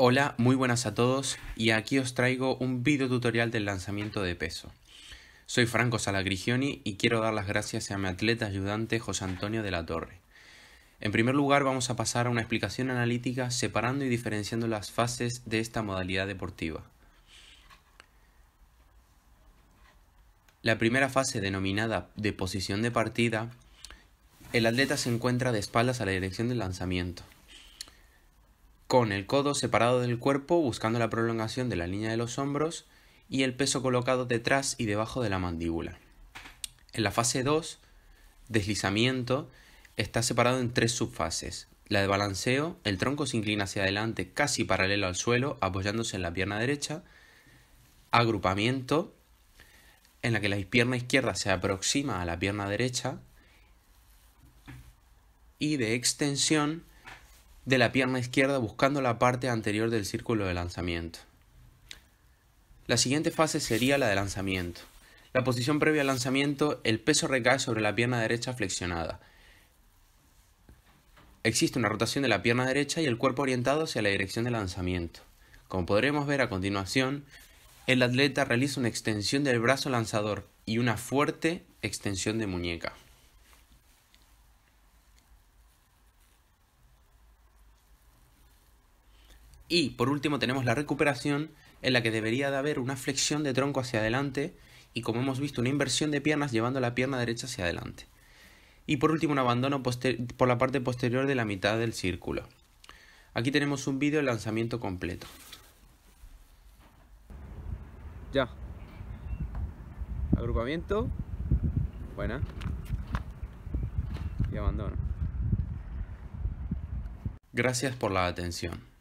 Hola, muy buenas a todos y aquí os traigo un video tutorial del lanzamiento de peso. Soy Franco Salagrigioni y quiero dar las gracias a mi atleta ayudante José Antonio de la Torre. En primer lugar vamos a pasar a una explicación analítica separando y diferenciando las fases de esta modalidad deportiva. La primera fase denominada de posición de partida, el atleta se encuentra de espaldas a la dirección del lanzamiento con el codo separado del cuerpo buscando la prolongación de la línea de los hombros y el peso colocado detrás y debajo de la mandíbula. En la fase 2, deslizamiento, está separado en tres subfases. La de balanceo, el tronco se inclina hacia adelante casi paralelo al suelo, apoyándose en la pierna derecha. Agrupamiento, en la que la pierna izquierda se aproxima a la pierna derecha. Y de extensión, de la pierna izquierda buscando la parte anterior del círculo de lanzamiento. La siguiente fase sería la de lanzamiento. La posición previa al lanzamiento, el peso recae sobre la pierna derecha flexionada. Existe una rotación de la pierna derecha y el cuerpo orientado hacia la dirección de lanzamiento. Como podremos ver a continuación, el atleta realiza una extensión del brazo lanzador y una fuerte extensión de muñeca. Y por último tenemos la recuperación en la que debería de haber una flexión de tronco hacia adelante y como hemos visto una inversión de piernas llevando la pierna derecha hacia adelante. Y por último un abandono por la parte posterior de la mitad del círculo. Aquí tenemos un vídeo lanzamiento completo. Ya. Agrupamiento. Buena. Y abandono. Gracias por la atención.